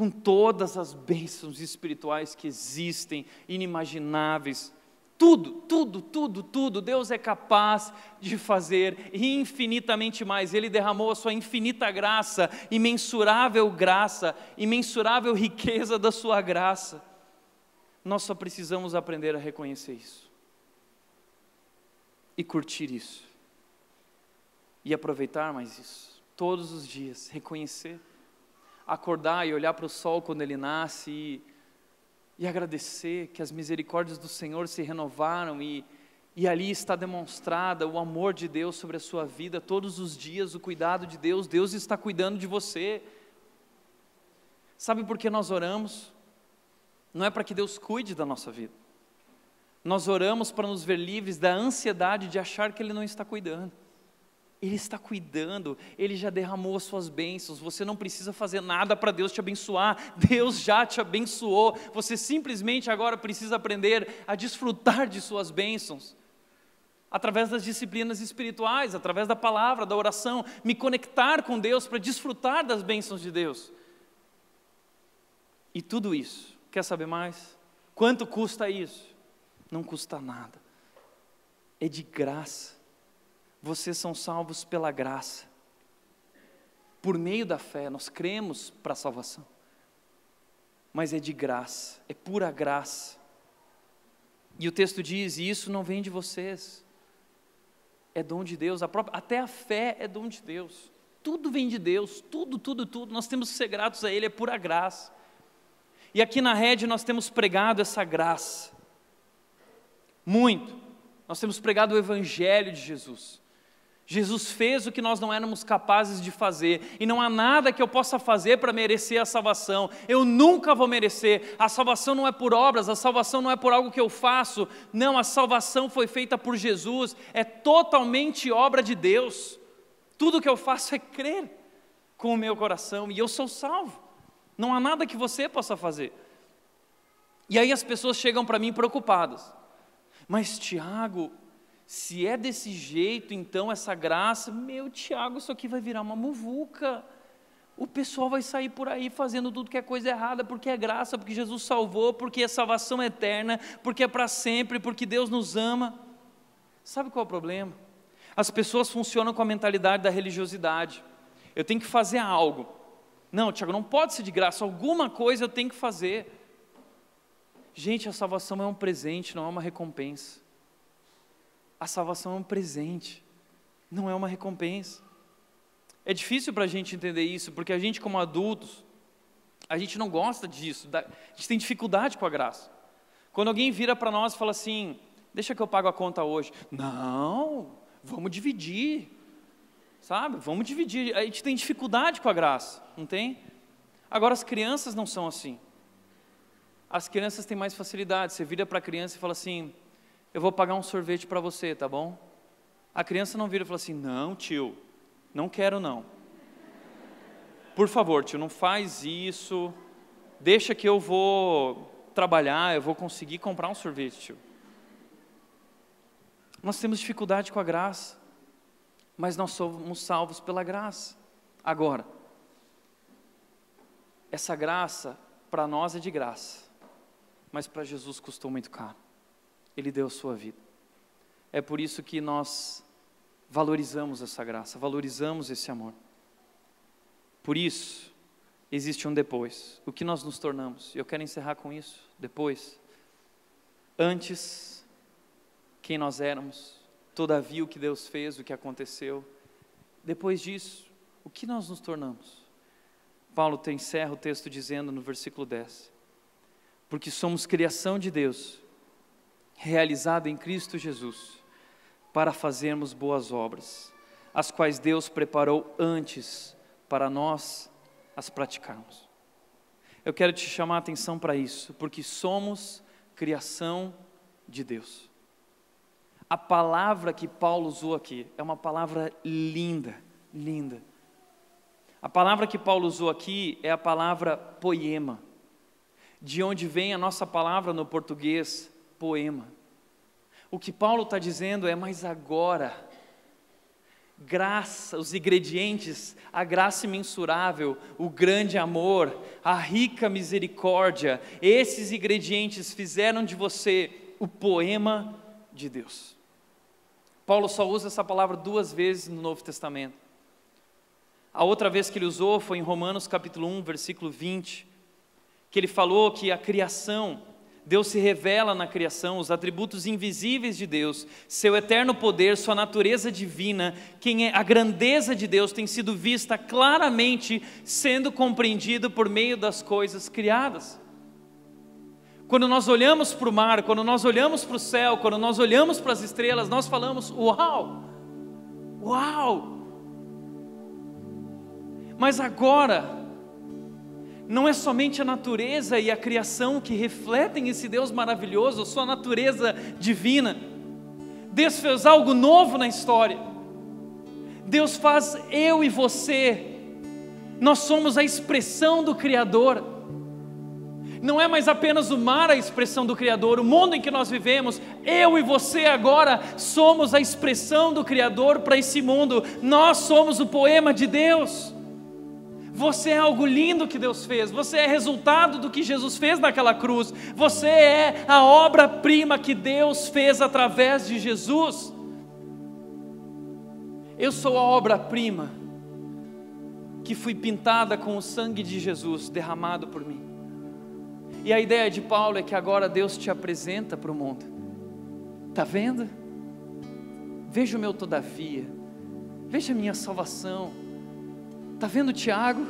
com todas as bênçãos espirituais que existem, inimagináveis. Tudo, tudo, tudo, tudo, Deus é capaz de fazer infinitamente mais. Ele derramou a sua infinita graça, imensurável graça, imensurável riqueza da sua graça. Nós só precisamos aprender a reconhecer isso e curtir isso e aproveitar mais isso todos os dias, reconhecer acordar e olhar para o sol quando ele nasce e, e agradecer que as misericórdias do Senhor se renovaram e, e ali está demonstrada o amor de Deus sobre a sua vida, todos os dias, o cuidado de Deus, Deus está cuidando de você. Sabe por que nós oramos? Não é para que Deus cuide da nossa vida. Nós oramos para nos ver livres da ansiedade de achar que Ele não está cuidando. Ele está cuidando, Ele já derramou as suas bênçãos, você não precisa fazer nada para Deus te abençoar, Deus já te abençoou, você simplesmente agora precisa aprender a desfrutar de suas bênçãos, através das disciplinas espirituais, através da palavra, da oração, me conectar com Deus para desfrutar das bênçãos de Deus. E tudo isso, quer saber mais? Quanto custa isso? Não custa nada, é de graça vocês são salvos pela graça. Por meio da fé, nós cremos para a salvação. Mas é de graça, é pura graça. E o texto diz: e isso não vem de vocês, é dom de Deus, a própria, até a fé é dom de Deus. Tudo vem de Deus, tudo, tudo, tudo. Nós temos que ser gratos a Ele, é pura graça. E aqui na rede nós temos pregado essa graça, muito. Nós temos pregado o Evangelho de Jesus. Jesus fez o que nós não éramos capazes de fazer, e não há nada que eu possa fazer para merecer a salvação. Eu nunca vou merecer. A salvação não é por obras, a salvação não é por algo que eu faço. Não, a salvação foi feita por Jesus, é totalmente obra de Deus. Tudo que eu faço é crer com o meu coração e eu sou salvo. Não há nada que você possa fazer. E aí as pessoas chegam para mim preocupadas. Mas Tiago, se é desse jeito, então, essa graça, meu Tiago, isso aqui vai virar uma muvuca. O pessoal vai sair por aí fazendo tudo que é coisa errada, porque é graça, porque Jesus salvou, porque é salvação eterna, porque é para sempre, porque Deus nos ama. Sabe qual é o problema? As pessoas funcionam com a mentalidade da religiosidade. Eu tenho que fazer algo. Não, Tiago, não pode ser de graça, alguma coisa eu tenho que fazer. Gente, a salvação é um presente, não é uma recompensa. A salvação é um presente, não é uma recompensa. É difícil para a gente entender isso, porque a gente, como adultos, a gente não gosta disso, a gente tem dificuldade com a graça. Quando alguém vira para nós e fala assim: Deixa que eu pago a conta hoje. Não, vamos dividir, sabe? Vamos dividir. A gente tem dificuldade com a graça, não tem? Agora, as crianças não são assim. As crianças têm mais facilidade. Você vira para a criança e fala assim: eu vou pagar um sorvete para você, tá bom? A criança não vira e fala assim: não, tio, não quero não. Por favor, tio, não faz isso. Deixa que eu vou trabalhar, eu vou conseguir comprar um sorvete, tio. Nós temos dificuldade com a graça, mas nós somos salvos pela graça. Agora, essa graça para nós é de graça, mas para Jesus custou muito caro. Ele deu a sua vida. É por isso que nós valorizamos essa graça, valorizamos esse amor. Por isso, existe um depois. O que nós nos tornamos? Eu quero encerrar com isso. Depois. Antes, quem nós éramos, todavia o que Deus fez, o que aconteceu. Depois disso, o que nós nos tornamos? Paulo encerra o texto dizendo no versículo 10: Porque somos criação de Deus realizada em Cristo Jesus, para fazermos boas obras, as quais Deus preparou antes para nós as praticarmos. Eu quero te chamar a atenção para isso, porque somos criação de Deus. A palavra que Paulo usou aqui é uma palavra linda, linda. A palavra que Paulo usou aqui é a palavra poema, de onde vem a nossa palavra no português poema. O que Paulo está dizendo é: mas agora, graça, os ingredientes, a graça imensurável, o grande amor, a rica misericórdia, esses ingredientes fizeram de você o poema de Deus. Paulo só usa essa palavra duas vezes no Novo Testamento. A outra vez que ele usou foi em Romanos capítulo 1, versículo 20, que ele falou que a criação Deus se revela na criação, os atributos invisíveis de Deus, seu eterno poder, sua natureza divina, quem é a grandeza de Deus tem sido vista claramente sendo compreendido por meio das coisas criadas. Quando nós olhamos para o mar, quando nós olhamos para o céu, quando nós olhamos para as estrelas, nós falamos: "Uau! Uau!" Mas agora, não é somente a natureza e a criação que refletem esse Deus maravilhoso, sua natureza divina. Deus fez algo novo na história. Deus faz eu e você. Nós somos a expressão do Criador. Não é mais apenas o mar a expressão do Criador, o mundo em que nós vivemos, eu e você agora somos a expressão do Criador para esse mundo, nós somos o poema de Deus. Você é algo lindo que Deus fez, você é resultado do que Jesus fez naquela cruz, você é a obra-prima que Deus fez através de Jesus. Eu sou a obra-prima que fui pintada com o sangue de Jesus derramado por mim. E a ideia de Paulo é que agora Deus te apresenta para o mundo. Tá vendo? Veja o meu todavia. Veja a minha salvação Está vendo Tiago?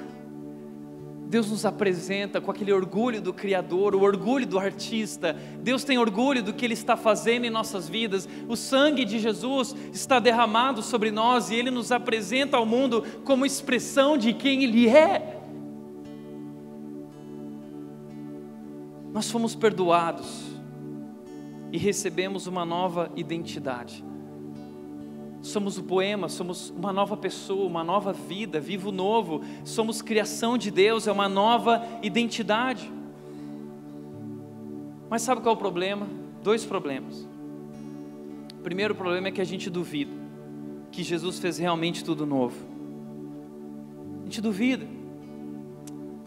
Deus nos apresenta com aquele orgulho do Criador, o orgulho do artista. Deus tem orgulho do que Ele está fazendo em nossas vidas. O sangue de Jesus está derramado sobre nós e Ele nos apresenta ao mundo como expressão de quem Ele é. Nós fomos perdoados e recebemos uma nova identidade. Somos o poema, somos uma nova pessoa, uma nova vida, vivo novo, somos criação de Deus, é uma nova identidade. Mas sabe qual é o problema? Dois problemas. O primeiro problema é que a gente duvida que Jesus fez realmente tudo novo. A gente duvida.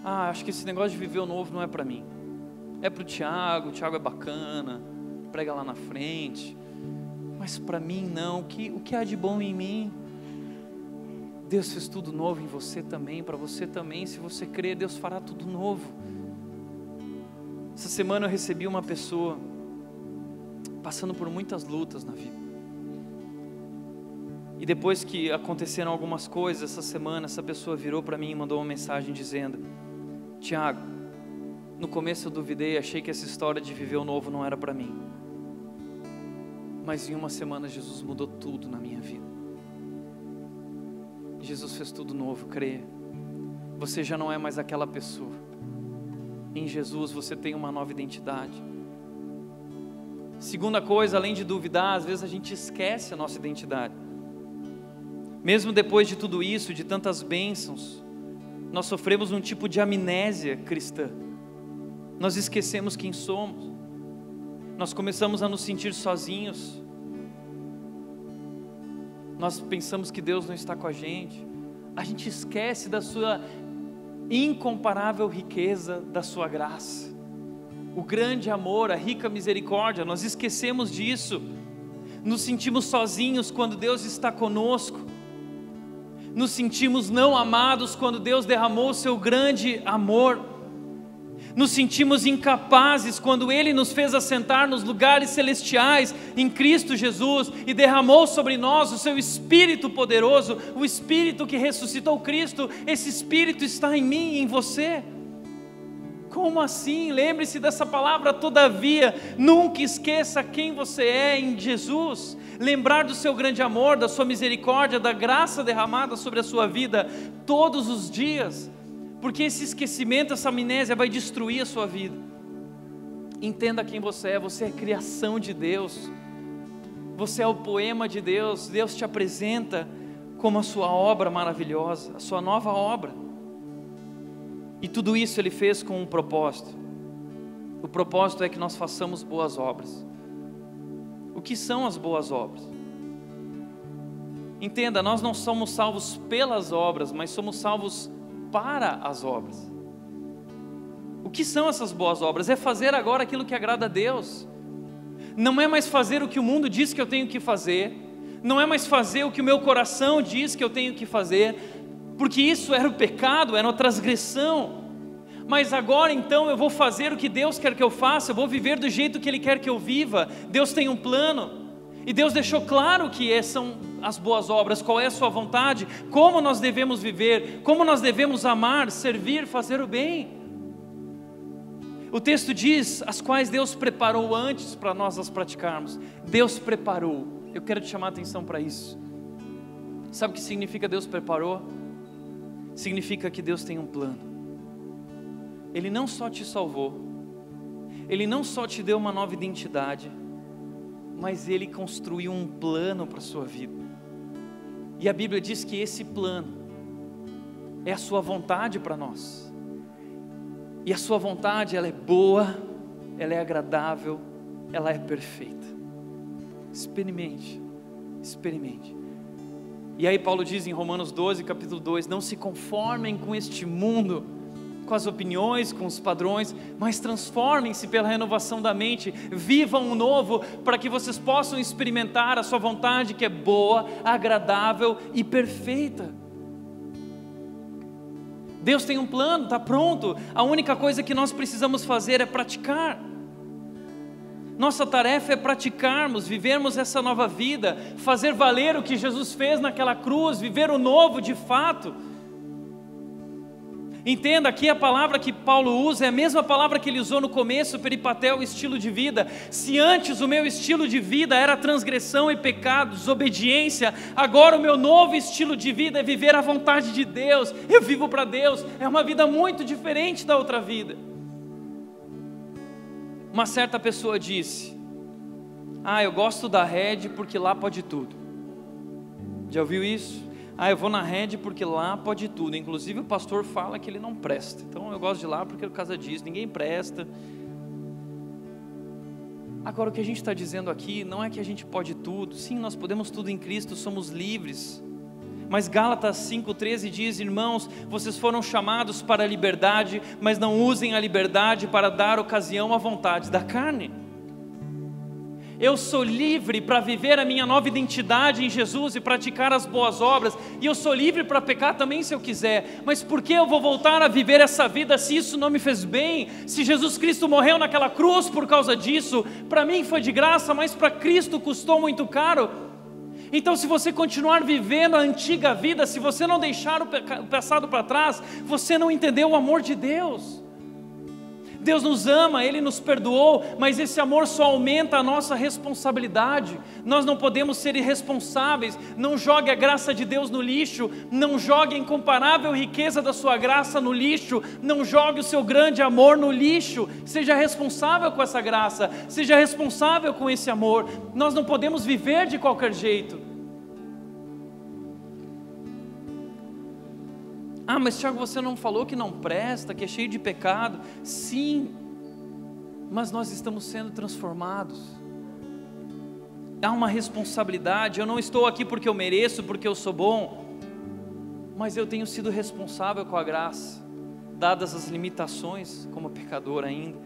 Ah, acho que esse negócio de viver o novo não é para mim. É para o Tiago, o Tiago é bacana, prega lá na frente mas para mim não, o que, o que há de bom em mim? Deus fez tudo novo em você também, para você também, se você crer, Deus fará tudo novo. Essa semana eu recebi uma pessoa passando por muitas lutas na vida. E depois que aconteceram algumas coisas essa semana, essa pessoa virou para mim e mandou uma mensagem dizendo: Tiago, no começo eu duvidei, achei que essa história de viver o novo não era para mim. Mas em uma semana Jesus mudou tudo na minha vida. Jesus fez tudo novo, crê. Você já não é mais aquela pessoa. Em Jesus você tem uma nova identidade. Segunda coisa, além de duvidar, às vezes a gente esquece a nossa identidade. Mesmo depois de tudo isso, de tantas bênçãos, nós sofremos um tipo de amnésia cristã. Nós esquecemos quem somos nós começamos a nos sentir sozinhos, nós pensamos que Deus não está com a gente, a gente esquece da Sua incomparável riqueza, da Sua graça, o grande amor, a rica misericórdia, nós esquecemos disso, nos sentimos sozinhos quando Deus está conosco, nos sentimos não amados quando Deus derramou o seu grande amor nos sentimos incapazes quando Ele nos fez assentar nos lugares celestiais em Cristo Jesus e derramou sobre nós o Seu Espírito poderoso, o Espírito que ressuscitou Cristo. Esse Espírito está em mim e em você. Como assim? Lembre-se dessa palavra, todavia, nunca esqueça quem você é em Jesus. Lembrar do seu grande amor, da sua misericórdia, da graça derramada sobre a sua vida todos os dias porque esse esquecimento, essa amnésia vai destruir a sua vida. Entenda quem você é, você é criação de Deus, você é o poema de Deus, Deus te apresenta como a sua obra maravilhosa, a sua nova obra. E tudo isso ele fez com um propósito. O propósito é que nós façamos boas obras. O que são as boas obras? Entenda, nós não somos salvos pelas obras, mas somos salvos para as obras. O que são essas boas obras? É fazer agora aquilo que agrada a Deus. Não é mais fazer o que o mundo diz que eu tenho que fazer, não é mais fazer o que o meu coração diz que eu tenho que fazer, porque isso era o pecado, era a transgressão. Mas agora então eu vou fazer o que Deus quer que eu faça, eu vou viver do jeito que Ele quer que eu viva. Deus tem um plano, e Deus deixou claro que é, são as boas obras, qual é a sua vontade, como nós devemos viver, como nós devemos amar, servir, fazer o bem. O texto diz as quais Deus preparou antes para nós as praticarmos. Deus preparou. Eu quero te chamar a atenção para isso. Sabe o que significa Deus preparou? Significa que Deus tem um plano. Ele não só te salvou, ele não só te deu uma nova identidade, mas ele construiu um plano para a sua vida. E a Bíblia diz que esse plano é a sua vontade para nós. E a sua vontade, ela é boa, ela é agradável, ela é perfeita. Experimente, experimente. E aí Paulo diz em Romanos 12, capítulo 2, não se conformem com este mundo, com as opiniões, com os padrões, mas transformem-se pela renovação da mente, vivam o novo para que vocês possam experimentar a sua vontade que é boa, agradável e perfeita. Deus tem um plano, está pronto. A única coisa que nós precisamos fazer é praticar. Nossa tarefa é praticarmos, vivermos essa nova vida, fazer valer o que Jesus fez naquela cruz, viver o novo de fato. Entenda aqui a palavra que Paulo usa é a mesma palavra que ele usou no começo, peripatel, estilo de vida. Se antes o meu estilo de vida era transgressão e pecado, desobediência, agora o meu novo estilo de vida é viver à vontade de Deus. Eu vivo para Deus. É uma vida muito diferente da outra vida. Uma certa pessoa disse: Ah, eu gosto da rede porque lá pode tudo. Já ouviu isso? Ah, eu vou na rede porque lá pode tudo. Inclusive o pastor fala que ele não presta. Então eu gosto de lá porque é por causa disso, ninguém presta. Agora o que a gente está dizendo aqui não é que a gente pode tudo. Sim, nós podemos tudo em Cristo, somos livres. Mas Gálatas 5,13 diz: Irmãos, vocês foram chamados para a liberdade, mas não usem a liberdade para dar ocasião à vontade da carne eu sou livre para viver a minha nova identidade em Jesus e praticar as boas obras, e eu sou livre para pecar também se eu quiser, mas por que eu vou voltar a viver essa vida se isso não me fez bem? Se Jesus Cristo morreu naquela cruz por causa disso, para mim foi de graça, mas para Cristo custou muito caro. Então, se você continuar vivendo a antiga vida, se você não deixar o passado para trás, você não entendeu o amor de Deus. Deus nos ama, Ele nos perdoou, mas esse amor só aumenta a nossa responsabilidade. Nós não podemos ser irresponsáveis. Não jogue a graça de Deus no lixo, não jogue a incomparável riqueza da Sua graça no lixo, não jogue o seu grande amor no lixo. Seja responsável com essa graça, seja responsável com esse amor. Nós não podemos viver de qualquer jeito. Ah, mas Tiago, você não falou que não presta, que é cheio de pecado. Sim, mas nós estamos sendo transformados. Há uma responsabilidade. Eu não estou aqui porque eu mereço, porque eu sou bom, mas eu tenho sido responsável com a graça, dadas as limitações, como pecador ainda,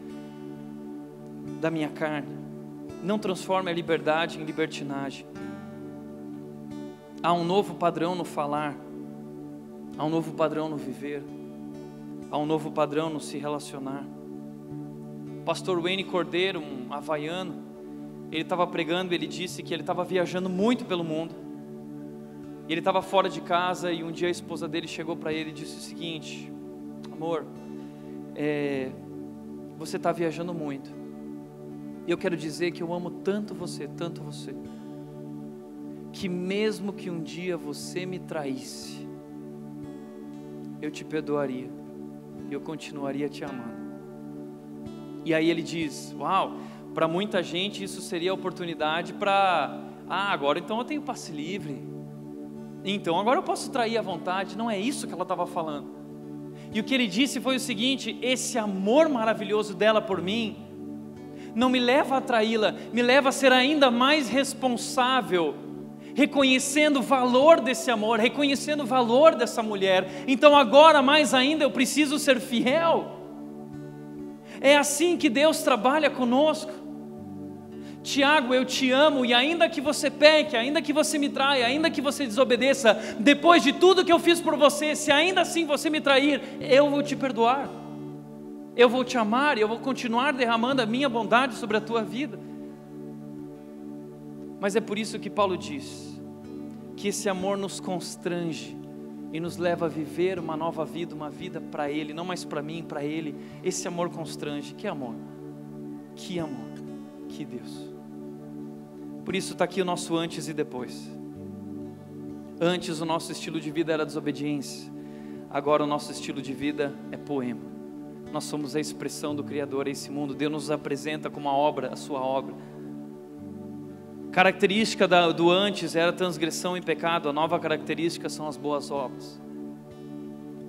da minha carne. Não transforme a liberdade em libertinagem. Há um novo padrão no falar Há um novo padrão no viver, há um novo padrão no se relacionar. pastor Wayne Cordeiro, um havaiano, ele estava pregando, ele disse que ele estava viajando muito pelo mundo. E ele estava fora de casa e um dia a esposa dele chegou para ele e disse o seguinte: Amor, é, você está viajando muito. E eu quero dizer que eu amo tanto você, tanto você, que mesmo que um dia você me traísse, eu te perdoaria, eu continuaria te amando. E aí ele diz: Uau, para muita gente isso seria a oportunidade para, ah, agora então eu tenho passe livre, então agora eu posso trair à vontade. Não é isso que ela estava falando. E o que ele disse foi o seguinte: esse amor maravilhoso dela por mim não me leva a traí-la, me leva a ser ainda mais responsável reconhecendo o valor desse amor, reconhecendo o valor dessa mulher. Então agora mais ainda eu preciso ser fiel. É assim que Deus trabalha conosco. Tiago, eu te amo e ainda que você peque, ainda que você me traia, ainda que você desobedeça, depois de tudo que eu fiz por você, se ainda assim você me trair, eu vou te perdoar. Eu vou te amar e eu vou continuar derramando a minha bondade sobre a tua vida. Mas é por isso que Paulo diz que esse amor nos constrange e nos leva a viver uma nova vida, uma vida para Ele, não mais para mim, para Ele. Esse amor constrange. Que amor! Que amor! Que Deus! Por isso está aqui o nosso antes e depois. Antes o nosso estilo de vida era desobediência, agora o nosso estilo de vida é poema. Nós somos a expressão do Criador a esse mundo. Deus nos apresenta como a obra, a sua obra, característica da, do antes era transgressão e pecado, a nova característica são as boas obras.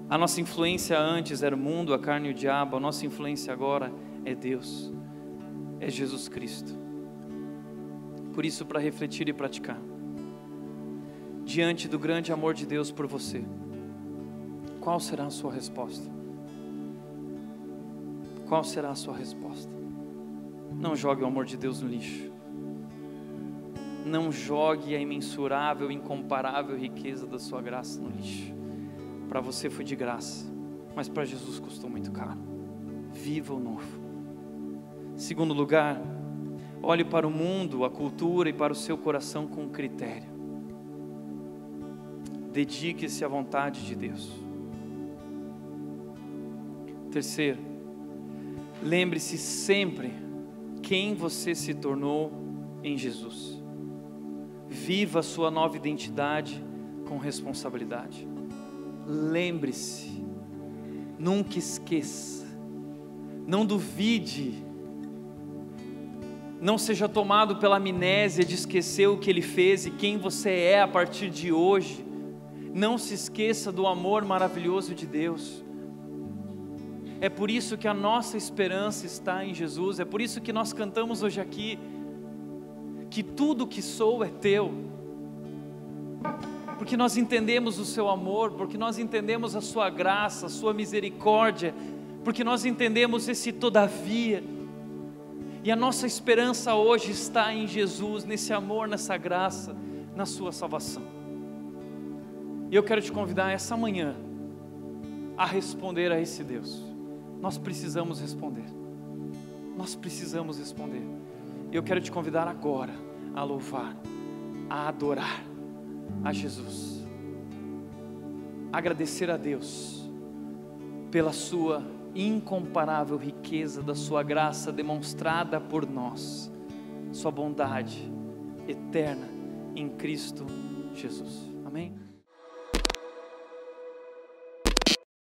A nossa influência antes era o mundo, a carne e o diabo, a nossa influência agora é Deus, é Jesus Cristo. Por isso, para refletir e praticar, diante do grande amor de Deus por você, qual será a sua resposta? Qual será a sua resposta? Não jogue o amor de Deus no lixo não jogue a imensurável, incomparável riqueza da sua graça no lixo. Para você foi de graça, mas para Jesus custou muito caro. Viva o novo. Segundo lugar, olhe para o mundo, a cultura e para o seu coração com critério. Dedique-se à vontade de Deus. Terceiro, lembre-se sempre quem você se tornou em Jesus. Viva a sua nova identidade com responsabilidade. Lembre-se, nunca esqueça, não duvide, não seja tomado pela amnésia de esquecer o que ele fez e quem você é a partir de hoje. Não se esqueça do amor maravilhoso de Deus. É por isso que a nossa esperança está em Jesus, é por isso que nós cantamos hoje aqui que tudo que sou é teu. Porque nós entendemos o seu amor, porque nós entendemos a sua graça, a sua misericórdia, porque nós entendemos esse todavia. E a nossa esperança hoje está em Jesus, nesse amor, nessa graça, na sua salvação. E eu quero te convidar essa manhã a responder a esse Deus. Nós precisamos responder. Nós precisamos responder. E Eu quero te convidar agora a louvar, a adorar a Jesus, agradecer a Deus pela Sua incomparável riqueza, da Sua graça demonstrada por nós, Sua bondade eterna em Cristo Jesus. Amém?